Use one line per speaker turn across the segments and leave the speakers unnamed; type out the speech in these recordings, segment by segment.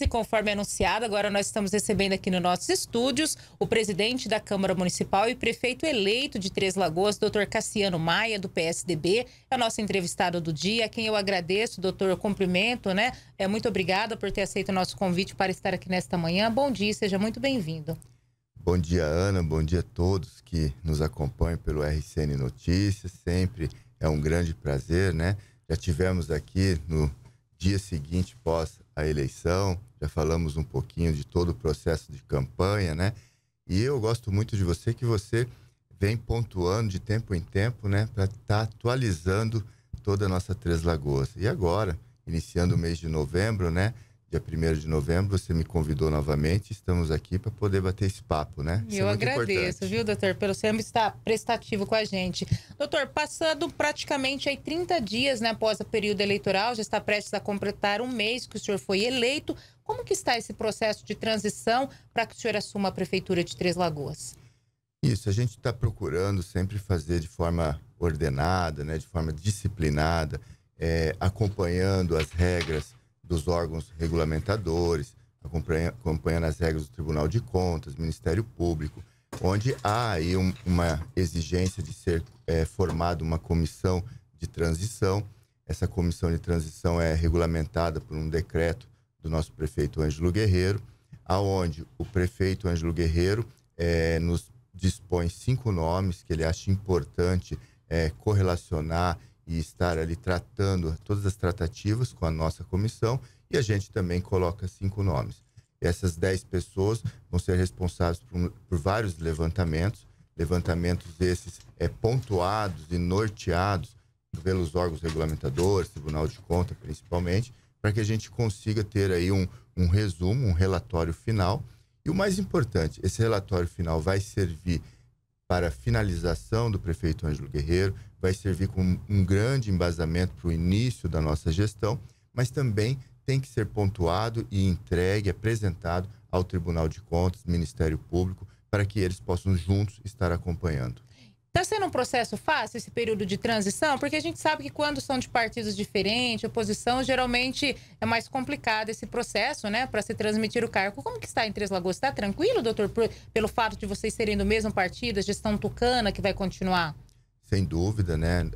E conforme anunciado, agora nós estamos recebendo aqui nos nossos estúdios o presidente da Câmara Municipal e prefeito eleito de Três Lagoas, doutor Cassiano Maia, do PSDB. É o nosso entrevistado do dia, a quem eu agradeço, doutor, cumprimento, né? É, muito obrigada por ter aceito o nosso convite para estar aqui nesta manhã. Bom dia, seja muito bem-vindo.
Bom dia, Ana. Bom dia a todos que nos acompanham pelo RCN Notícias. Sempre é um grande prazer, né? Já tivemos aqui no dia seguinte pós a eleição, já falamos um pouquinho de todo o processo de campanha, né? E eu gosto muito de você que você vem pontuando de tempo em tempo, né, para estar tá atualizando toda a nossa Três Lagoas. E agora, iniciando o mês de novembro, né, dia 1 de novembro, você me convidou novamente, estamos aqui para poder bater esse papo, né? Isso é eu é agradeço, importante.
viu, doutor, pelo sempre estar prestativo com a gente. Doutor, passando praticamente aí 30 dias né, após o período eleitoral, já está prestes a completar um mês que o senhor foi eleito. Como que está esse processo de transição para que o senhor assuma a Prefeitura de Três Lagoas?
Isso, a gente está procurando sempre fazer de forma ordenada, né, de forma disciplinada, é, acompanhando as regras dos órgãos regulamentadores, acompanha, nas as regras do Tribunal de Contas, Ministério Público, onde há aí um, uma exigência de ser é, formada uma comissão de transição. Essa comissão de transição é regulamentada por um decreto do nosso prefeito Ângelo Guerreiro, aonde o prefeito Ângelo Guerreiro é, nos dispõe cinco nomes que ele acha importante é, correlacionar e estar ali tratando todas as tratativas com a nossa comissão e a gente também coloca cinco nomes. Essas dez pessoas vão ser responsáveis por, por vários levantamentos, levantamentos esses é, pontuados e norteados pelos órgãos regulamentadores, Tribunal de Conta principalmente, para que a gente consiga ter aí um, um resumo, um relatório final. E o mais importante, esse relatório final vai servir para finalização do prefeito Ângelo Guerreiro, vai servir como um grande embasamento para o início da nossa gestão, mas também tem que ser pontuado e entregue, apresentado ao Tribunal de Contas, Ministério Público, para que eles possam juntos estar acompanhando.
Está sendo um processo fácil esse período de transição? Porque a gente sabe que quando são de partidos diferentes, oposição, geralmente é mais complicado esse processo, né, para se transmitir o cargo. Como que está em Três Lagoas? Está tranquilo, doutor, pelo fato de vocês serem do mesmo partido, a gestão tucana que vai continuar?
Sem dúvida, né?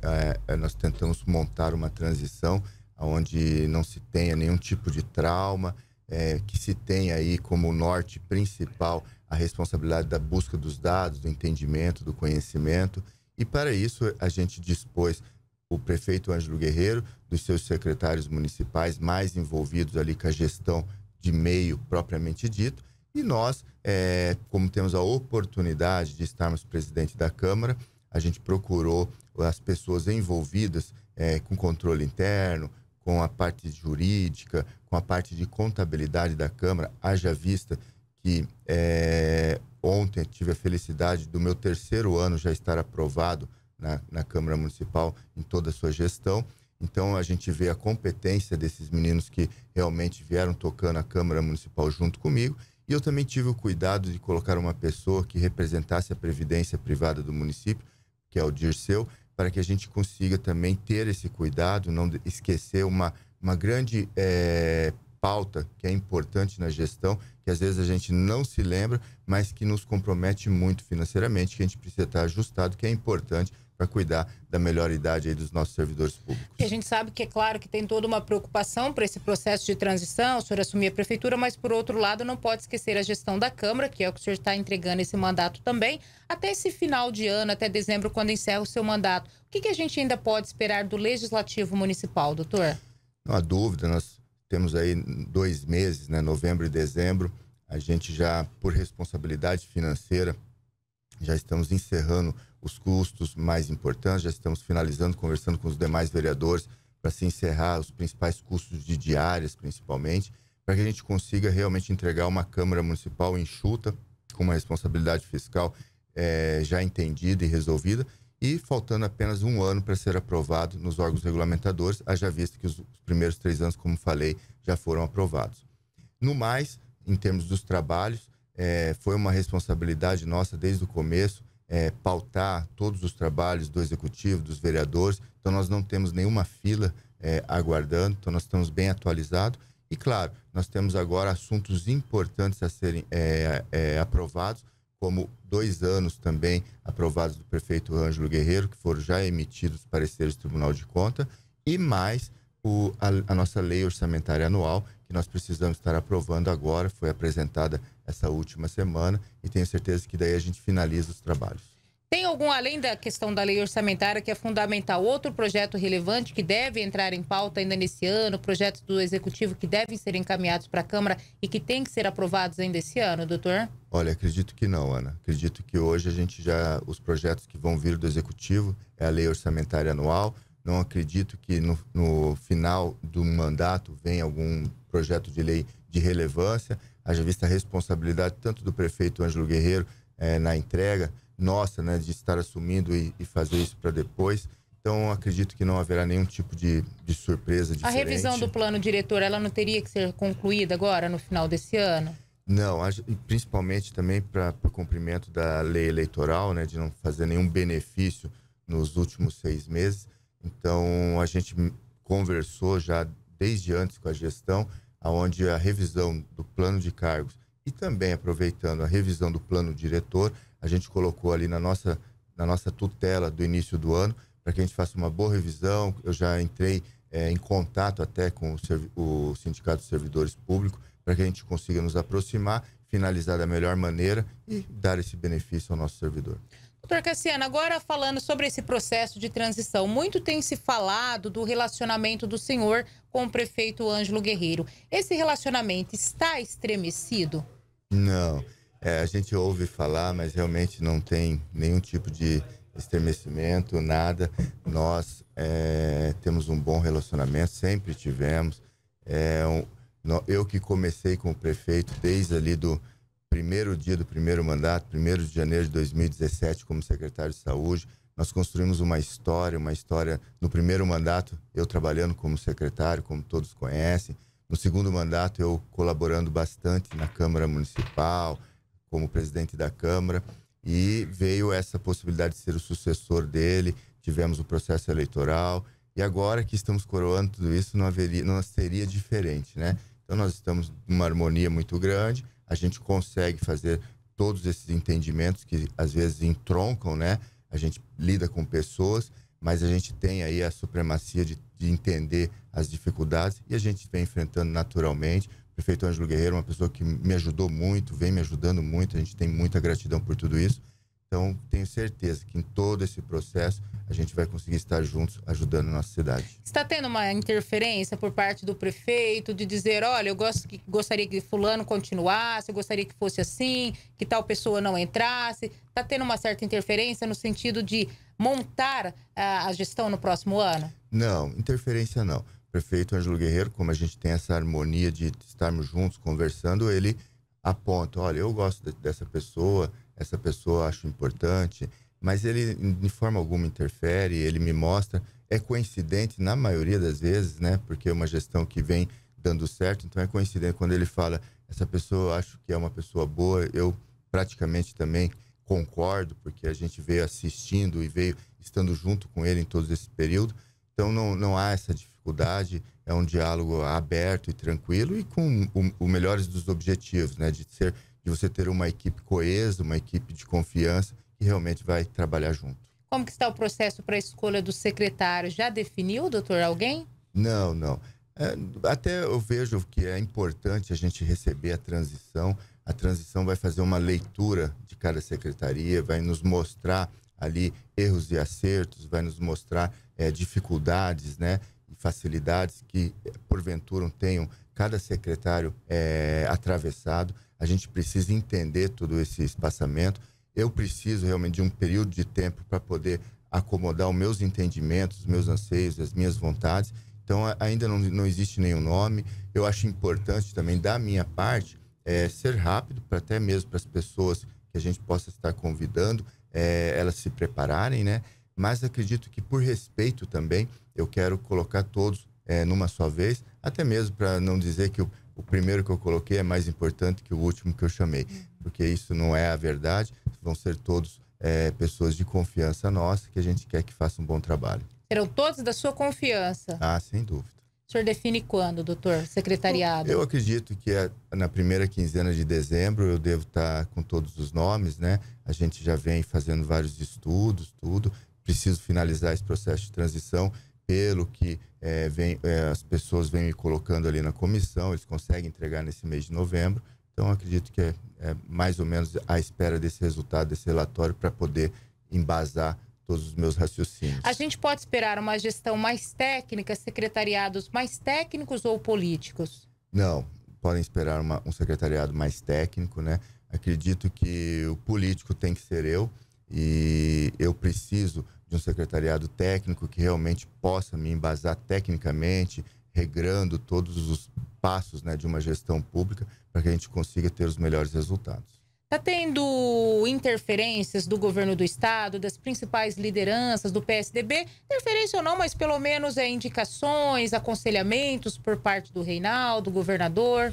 É, é, nós tentamos montar uma transição onde não se tenha nenhum tipo de trauma, é, que se tenha aí como norte principal a responsabilidade da busca dos dados, do entendimento, do conhecimento. E para isso a gente dispôs o prefeito Ângelo Guerreiro, dos seus secretários municipais mais envolvidos ali com a gestão de meio propriamente dito, e nós, é, como temos a oportunidade de estarmos presidente da Câmara, a gente procurou as pessoas envolvidas é, com controle interno, com a parte jurídica, com a parte de contabilidade da Câmara, haja vista que é, ontem tive a felicidade do meu terceiro ano já estar aprovado na, na Câmara Municipal em toda a sua gestão. Então a gente vê a competência desses meninos que realmente vieram tocando a Câmara Municipal junto comigo. E eu também tive o cuidado de colocar uma pessoa que representasse a previdência privada do município, que é o Dirceu, para que a gente consiga também ter esse cuidado, não esquecer uma, uma grande é, pauta que é importante na gestão, que às vezes a gente não se lembra, mas que nos compromete muito financeiramente, que a gente precisa estar ajustado, que é importante para cuidar da melhor idade dos nossos servidores públicos.
E a gente sabe que é claro que tem toda uma preocupação para esse processo de transição, o senhor assumir a prefeitura, mas por outro lado não pode esquecer a gestão da Câmara, que é o que o senhor está entregando esse mandato também, até esse final de ano, até dezembro, quando encerra o seu mandato. O que, que a gente ainda pode esperar do Legislativo Municipal, doutor?
Não há dúvida, nós temos aí dois meses, né, novembro e dezembro, a gente já, por responsabilidade financeira, já estamos encerrando os custos mais importantes, já estamos finalizando, conversando com os demais vereadores para se encerrar os principais custos de diárias, principalmente, para que a gente consiga realmente entregar uma Câmara Municipal enxuta, com uma responsabilidade fiscal é, já entendida e resolvida, e faltando apenas um ano para ser aprovado nos órgãos regulamentadores, haja visto que os, primeiros três anos, como falei, já foram aprovados. No mais, em termos dos trabalhos, é, foi uma responsabilidade nossa desde o começo é, pautar todos os trabalhos do executivo, dos vereadores. Então, nós não temos nenhuma fila é, aguardando, então, nós estamos bem atualizados. E, claro, nós temos agora assuntos importantes a serem é, é, aprovados como dois anos também aprovados do prefeito Ângelo Guerreiro, que foram já emitidos pareceres do Tribunal de Conta, e mais o, a, a, nossa lei orçamentária anual, que nós precisamos estar aprovando agora, foi apresentada essa última semana, e tenho certeza que daí a gente finaliza os trabalhos.
Tem algum, além da questão da lei orçamentária, que é fundamental, outro projeto relevante que deve entrar em pauta ainda nesse ano, projetos do Executivo que devem ser encaminhados para a Câmara e que têm que ser aprovados ainda esse ano, doutor?
Olha, acredito que não, Ana. Acredito que hoje a gente já. Os projetos que vão vir do Executivo é a lei orçamentária anual. Não acredito que no, no final do mandato venha algum projeto de lei de relevância. Haja vista a responsabilidade tanto do prefeito Ângelo Guerreiro eh, na entrega nossa, né, de estar assumindo e, e fazer isso para depois. Então, acredito que não haverá nenhum tipo de, de surpresa diferente. A revisão do
plano diretor, ela não teria que ser concluída agora, no final desse ano?
Não, principalmente também para o cumprimento da lei eleitoral, né, de não fazer nenhum benefício nos últimos seis meses. Então, a gente conversou já desde antes com a gestão, aonde a revisão do plano de cargos e também aproveitando a revisão do plano diretor, a gente colocou ali na nossa, na nossa tutela do início do ano, para que a gente faça uma boa revisão. Eu já entrei é, em contato até com o, o Sindicato de Servidores Públicos, para que a gente consiga nos aproximar, finalizar da melhor maneira e dar esse benefício ao nosso servidor.
Doutor Cassiano, agora falando sobre esse processo de transição, muito tem se falado do relacionamento do senhor com o prefeito Ângelo Guerreiro. Esse relacionamento está estremecido?
Não. É, a gente ouve falar, mas realmente não tem nenhum tipo de estremecimento, nada. Nós é, temos um bom relacionamento, sempre tivemos. É, um, no, eu que comecei com o prefeito desde ali do primeiro dia do primeiro mandato, primeiro de janeiro de 2017, como secretário de saúde. Nós construímos uma história, uma história no primeiro mandato, eu trabalhando como secretário, como todos conhecem, no segundo mandato, eu colaborando bastante na Câmara Municipal, como presidente da Câmara, e veio essa possibilidade de ser o sucessor dele. Tivemos o processo eleitoral, e agora que estamos coroando tudo isso, não, haveria, não seria diferente, né? Então, nós estamos numa harmonia muito grande, a gente consegue fazer todos esses entendimentos que às vezes entroncam, né? A gente lida com pessoas mas a gente tem aí a supremacia de, de entender as dificuldades e a gente vem enfrentando naturalmente. O prefeito Ângelo Guerreiro, é uma pessoa que me ajudou muito, vem me ajudando muito, a gente tem muita gratidão por tudo isso. Então, tenho certeza que em todo esse processo a gente vai conseguir estar juntos ajudando a nossa cidade.
Está tendo uma interferência por parte do prefeito de dizer: olha, eu gosto que, gostaria que Fulano continuasse, eu gostaria que fosse assim, que tal pessoa não entrasse. Está tendo uma certa interferência no sentido de montar ah, a gestão no próximo ano?
Não, interferência não. O prefeito Ângelo Guerreiro, como a gente tem essa harmonia de estarmos juntos conversando, ele aponta: olha, eu gosto dessa pessoa, essa pessoa acho importante, mas ele de forma alguma interfere, ele me mostra. É coincidente, na maioria das vezes, né? Porque é uma gestão que vem dando certo, então é coincidente quando ele fala: essa pessoa eu acho que é uma pessoa boa, eu praticamente também concordo, porque a gente veio assistindo e veio estando junto com ele em todo esse período. Então não, não há essa dificuldade, é um diálogo aberto e tranquilo e com o, o melhores dos objetivos, né, de ser de você ter uma equipe coesa, uma equipe de confiança que realmente vai trabalhar junto.
Como que está o processo para a escolha do secretário? Já definiu, doutor, alguém?
Não, não. É, até eu vejo que é importante a gente receber a transição a transição vai fazer uma leitura de cada secretaria, vai nos mostrar ali erros e acertos, vai nos mostrar é, dificuldades, né? E facilidades que, é, porventura, tenham cada secretário é, atravessado. A gente precisa entender todo esse espaçamento. Eu preciso realmente de um período de tempo para poder acomodar os meus entendimentos, os meus anseios, as minhas vontades. Então, ainda não, não existe nenhum nome. Eu acho importante também, da minha parte, é, ser rápido, para até mesmo para as pessoas que a gente possa estar convidando, é, elas se prepararem, né? Mas acredito que por respeito também, eu quero colocar todos é, numa só vez, até mesmo para não dizer que o, o, primeiro que eu coloquei é mais importante que o último que eu chamei, porque isso não é a verdade, vão ser todos é, pessoas de confiança nossa que a gente quer que façam um bom trabalho.
Serão todos da sua confiança.
Ah, sem dúvida.
O senhor define quando, doutor, secretariado? Eu,
acredito que é na primeira quinzena de dezembro eu devo estar com todos os nomes, né? A gente já vem fazendo vários estudos, tudo. Preciso finalizar esse processo de transição pelo que é, vem, é, as pessoas vêm me colocando ali na comissão, eles conseguem entregar nesse mês de novembro. Então, acredito que é, é mais ou menos à espera desse resultado, desse relatório, para poder embasar todos os meus raciocínios.
A gente pode esperar uma gestão mais técnica, secretariados mais técnicos ou políticos?
Não, podem esperar uma, um secretariado mais técnico, né? Acredito que o político tem que ser eu e eu preciso de um secretariado técnico que realmente possa me embasar tecnicamente, regrando todos os passos né, de uma gestão pública para que a gente consiga ter os melhores resultados.
Está tendo interferências do governo do estado, das principais lideranças do PSDB, interferência ou não, mas pelo menos é indicações, aconselhamentos por parte do Reinaldo, governador?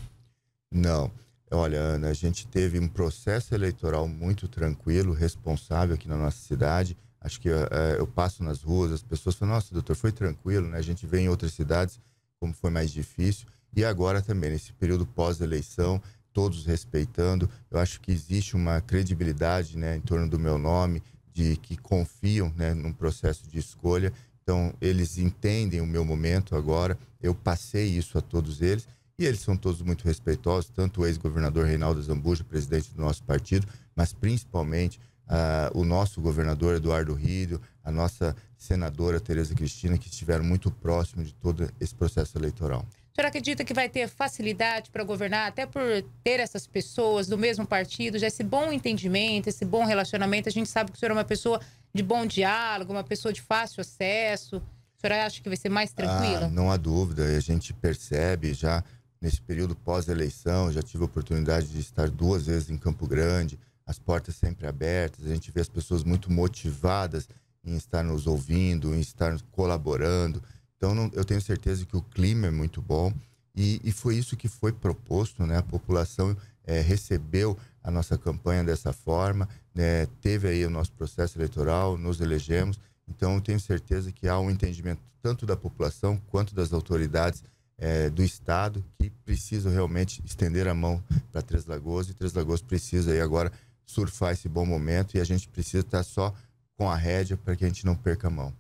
Não. Olha, Ana, a gente teve um processo eleitoral muito tranquilo, responsável aqui na nossa cidade. Acho que eh, eh, eu passo nas ruas, as pessoas falam, nossa, doutor, foi tranquilo, né? A gente vê em outras cidades como foi mais difícil. E agora também, nesse período pós-eleição, todos respeitando. Eu acho que existe uma credibilidade né, em torno do meu nome, de que confiam né, num processo de escolha. Então, eles entendem o meu momento agora. Eu passei isso a todos eles. E eles são todos muito respeitosos, tanto o ex-governador Reinaldo Zambuja, presidente do nosso partido, mas principalmente uh, o nosso governador Eduardo Rídio, a nossa senadora Tereza Cristina, que estiveram muito próximo de todo esse processo eleitoral
senhora acredita que vai ter facilidade para governar, até por ter essas pessoas do mesmo partido, já esse bom entendimento, esse bom relacionamento? A gente sabe que o senhor é uma pessoa de bom diálogo, uma pessoa de fácil acesso. A senhora acha que vai ser mais tranquila? Ah,
não há dúvida, a gente percebe já nesse período pós-eleição, já tive a oportunidade de estar duas vezes em Campo Grande, as portas sempre abertas, a gente vê as pessoas muito motivadas em estar nos ouvindo, em estar colaborando. Então, não, eu tenho certeza que o clima é muito bom e, e foi isso que foi proposto, né? A população é, recebeu a nossa campanha dessa forma, né? teve aí o nosso processo eleitoral, nos elegemos. Então, eu tenho certeza que há um entendimento tanto da população quanto das autoridades é, do Estado que precisam realmente estender a mão para Três Lagoas e Três Lagoas precisa aí agora surfar esse bom momento e a gente precisa estar só com a rédea para que a gente não perca a mão.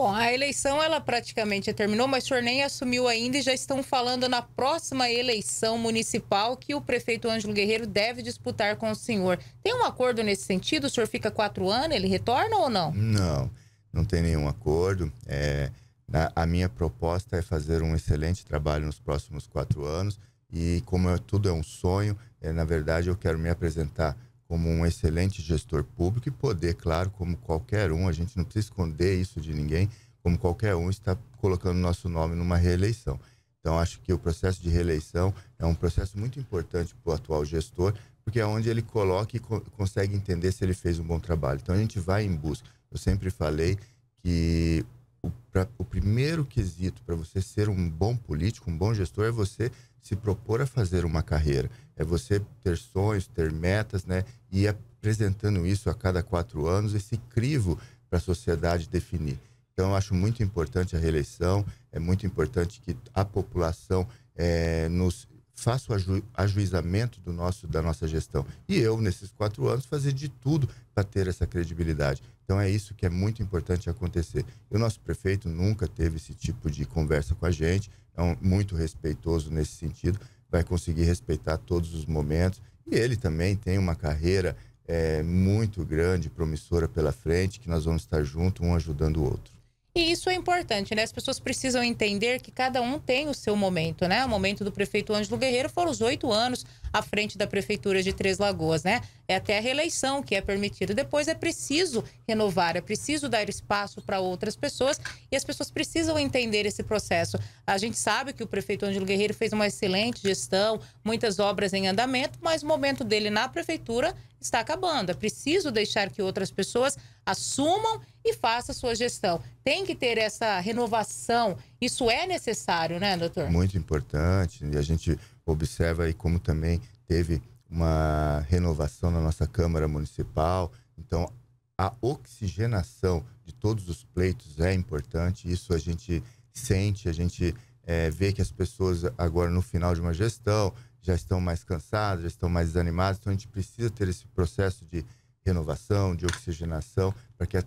Bom, a eleição ela praticamente terminou, mas o senhor nem assumiu ainda e já estão falando na próxima eleição municipal que o prefeito Ângelo Guerreiro deve disputar com o senhor. Tem um acordo nesse sentido? O senhor fica quatro anos, ele retorna ou não?
Não, não tem nenhum acordo. É, na, a minha proposta é fazer um excelente trabalho nos próximos quatro anos e como é, tudo é um sonho, é, na verdade eu quero me apresentar como um excelente gestor público e poder, claro, como qualquer um, a gente não precisa esconder isso de ninguém, como qualquer um está colocando nosso nome numa reeleição. Então, acho que o processo de reeleição é um processo muito importante para o atual gestor, porque é onde ele coloca e co consegue entender se ele fez um bom trabalho. Então, a gente vai em busca. Eu sempre falei que o, pra, o primeiro quesito para você ser um bom político, um bom gestor, é você se propor a fazer uma carreira. É você ter sonhos, ter metas, né? E é apresentando isso a cada quatro anos, esse crivo para a sociedade definir. Então, eu acho muito importante a reeleição, é muito importante que a população é, nos faça o aju ajuizamento do nosso, da nossa gestão. E eu, nesses quatro anos, fazer de tudo para ter essa credibilidade. Então é isso que é muito importante acontecer. E o nosso prefeito nunca teve esse tipo de conversa com a gente, é um, muito respeitoso nesse sentido, vai conseguir respeitar todos os momentos. E ele também tem uma carreira é, muito grande, promissora pela frente, que nós vamos estar juntos um ajudando o outro.
E isso é importante, né? As pessoas precisam entender que cada um tem o seu momento, né? O momento do prefeito Ângelo Guerreiro foram os oito anos à frente da Prefeitura de Três Lagoas, né? É até a reeleição que é permitida. Depois é preciso renovar, é preciso dar espaço para outras pessoas e as pessoas precisam entender esse processo. A gente sabe que o prefeito Ângelo Guerreiro fez uma excelente gestão, muitas obras em andamento, mas o momento dele na Prefeitura está acabando. É preciso deixar que outras pessoas assumam e façam sua gestão. Tem que ter essa renovação. Isso é necessário, né, doutor?
Muito importante. E a gente observa aí como também teve uma renovação na nossa Câmara Municipal. Então, a oxigenação de todos os pleitos é importante. Isso a gente sente, a gente é, vê que as pessoas agora no final de uma gestão já estão mais cansadas, já estão mais desanimadas. Então, a gente precisa ter esse processo de renovação, de oxigenação, para que a,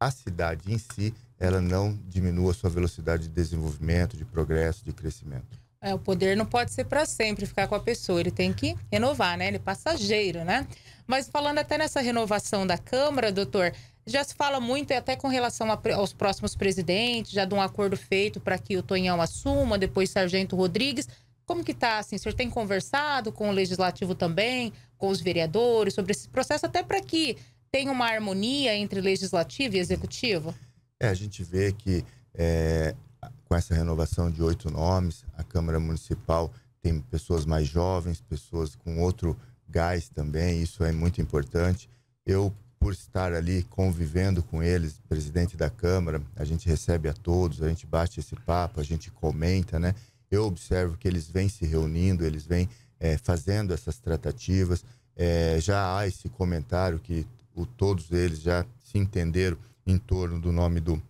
a cidade em si ela não diminua a sua velocidade de desenvolvimento, de progresso, de crescimento.
É, o poder não pode ser para sempre ficar com a pessoa, ele tem que renovar, né? Ele é passageiro, né? Mas falando até nessa renovação da Câmara, doutor, já se fala muito, até com relação a, aos próximos presidentes, já de um acordo feito para que o Tonhão assuma, depois Sargento Rodrigues. Como que tá, assim, o senhor tem conversado com o Legislativo também, com os vereadores, sobre esse processo, até para que tenha uma harmonia entre Legislativo e Executivo?
É, a gente vê que é, com essa renovação de oito nomes, a Câmara Municipal tem pessoas mais jovens, pessoas com outro gás também, isso é muito importante. Eu, por estar ali convivendo com eles, presidente da Câmara, a gente recebe a todos, a gente bate esse papo, a gente comenta, né? Eu observo que eles vêm se reunindo, eles vêm é, fazendo essas tratativas. É, já há esse comentário que o, todos eles já se entenderam em torno do nome do,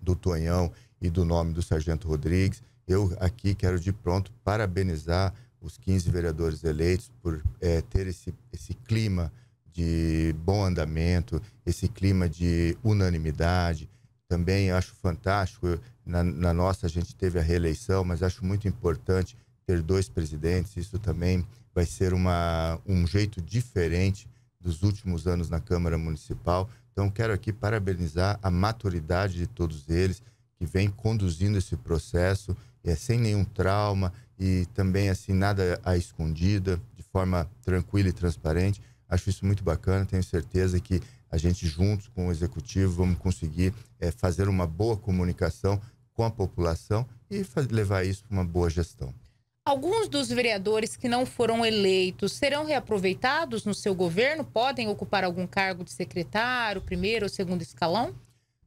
do Tonhão e do nome do Sargento Rodrigues. Eu aqui quero de pronto parabenizar os 15 vereadores eleitos por é, ter esse, esse clima de bom andamento, esse clima de unanimidade. Também acho fantástico, na, na nossa a gente teve a reeleição, mas acho muito importante ter dois presidentes. Isso também vai ser uma, um jeito diferente dos últimos anos na Câmara Municipal. Então, quero aqui parabenizar a maturidade de todos eles vem conduzindo esse processo é, sem nenhum trauma e também assim nada à escondida, de forma tranquila e transparente. Acho isso muito bacana, tenho certeza que a gente juntos com o executivo vamos conseguir é, fazer uma boa comunicação com a população e levar isso para uma boa gestão.
Alguns dos vereadores que não foram eleitos serão reaproveitados no seu governo? Podem ocupar algum cargo de secretário, primeiro ou segundo escalão?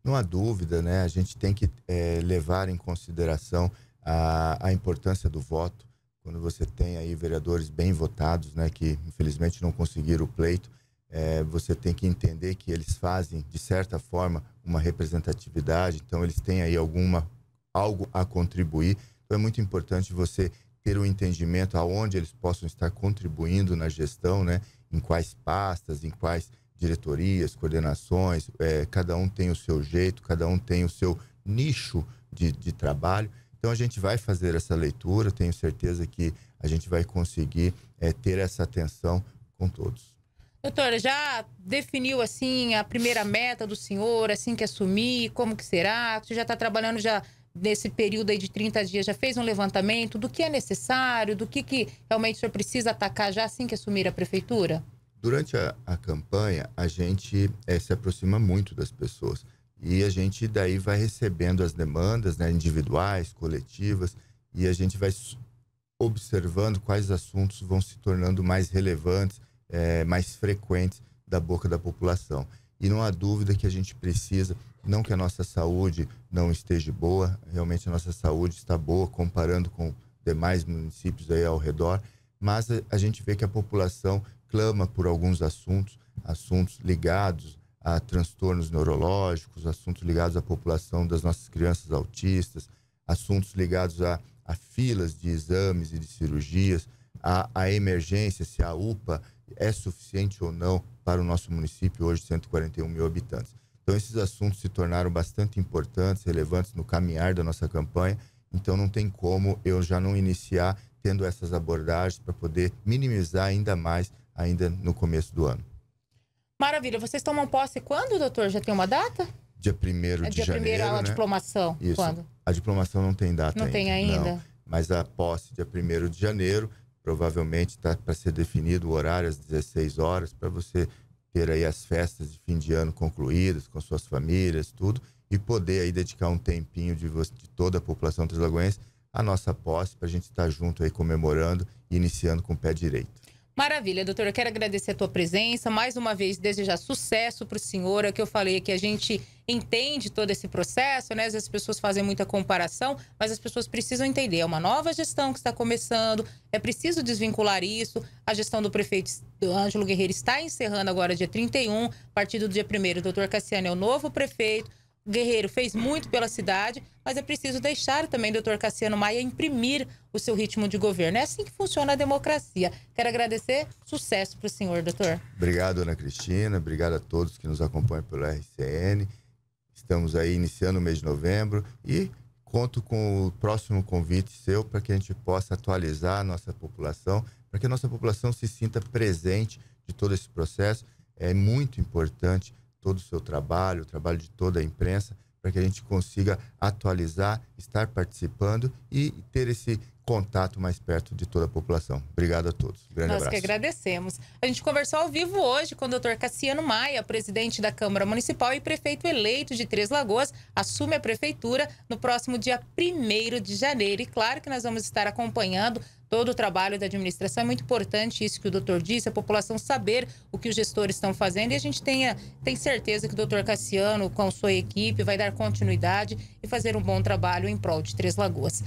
Não há dúvida, né? A gente tem que é, levar em consideração a, a importância do voto. Quando você tem aí vereadores bem votados, né, que infelizmente não conseguiram o pleito, é, você tem que entender que eles fazem, de certa forma, uma representatividade, então eles têm aí alguma, algo a contribuir. Então é muito importante você ter o um entendimento aonde eles possam estar contribuindo na gestão, né? em quais pastas, em quais diretorias, coordenações, é, cada um tem o seu jeito, cada um tem o seu nicho de, de trabalho. Então a gente vai fazer essa leitura, tenho certeza que a gente vai conseguir é, ter essa atenção com todos.
Doutora, já definiu assim a primeira meta do senhor, assim que é assumir, como que será? Você já está trabalhando já nesse período aí de 30 dias, já fez um levantamento do que é necessário, do que, que realmente o senhor precisa atacar já assim que assumir a prefeitura?
Durante a, a campanha, a gente é, se aproxima muito das pessoas e a gente daí vai recebendo as demandas né, individuais, coletivas, e a gente vai observando quais assuntos vão se tornando mais relevantes, é, mais frequentes da boca da população. E não há dúvida que a gente precisa, não que a nossa saúde não esteja boa, realmente a nossa saúde está boa comparando com demais municípios aí ao redor, mas a, a gente vê que a população clama por alguns assuntos, assuntos ligados a transtornos neurológicos, assuntos ligados à população das nossas crianças autistas, assuntos ligados a, a filas de exames e de cirurgias, a, a emergência, se a UPA é suficiente ou não para o nosso município, hoje 141 mil habitantes. Então, esses assuntos se tornaram bastante importantes, relevantes no caminhar da nossa campanha. Então, não tem como eu já não iniciar tendo essas abordagens para poder minimizar ainda mais ainda no começo do ano.
Maravilha. Vocês tomam posse quando, doutor? Já tem uma data?
Dia 1 é de dia janeiro. Dia 1 a né?
diplomação. Isso. Quando?
A diplomação não tem data não ainda. Tem ainda. Não. Mas a posse, dia 1 de janeiro, provavelmente está para ser definido o horário às 16 horas, para você ter aí as festas de fim de ano concluídas com suas famílias, tudo, e poder aí dedicar um tempinho de, de toda a população trilagoense à nossa posse, para a gente estar tá junto aí comemorando e iniciando com o pé direito.
Maravilha, doutora. Eu quero agradecer a tua presença. Mais uma vez, desejar sucesso para o senhor. É que eu falei que a gente entende todo esse processo, né? As pessoas fazem muita comparação, mas as pessoas precisam entender. É uma nova gestão que está começando, é preciso desvincular isso. A gestão do prefeito Ângelo Guerreiro está encerrando agora dia 31, a partir do dia 1 o doutor Cassiano é o novo prefeito. Guerreiro fez muito pela cidade, mas é preciso deixar também o doutor Cassiano Maia imprimir o seu ritmo de governo. É assim que funciona a democracia. Quero agradecer, sucesso para o senhor, doutor.
Obrigado, Ana Cristina, obrigado a todos que nos acompanham pelo RCN. Estamos aí iniciando o mês de novembro e conto com o próximo convite seu para que a gente possa atualizar a nossa população, para que a nossa população se sinta presente de todo esse processo. É muito importante todo o seu trabalho, o trabalho de toda a imprensa, para que a gente consiga atualizar estar participando e ter esse contato mais perto de toda a população. Obrigado a todos. Grande Nós abraço. que
agradecemos. A gente conversou ao vivo hoje com o Dr. Cassiano Maia, presidente da Câmara Municipal e prefeito eleito de Três Lagoas, assume a prefeitura no próximo dia 1 de janeiro. E claro que nós vamos estar acompanhando todo o trabalho da administração. É muito importante isso que o doutor disse, a população saber o que os gestores estão fazendo e a gente tenha, tem certeza que o doutor Cassiano, com sua equipe, vai dar continuidade e fazer um bom trabalho em prol de Três Lagoas.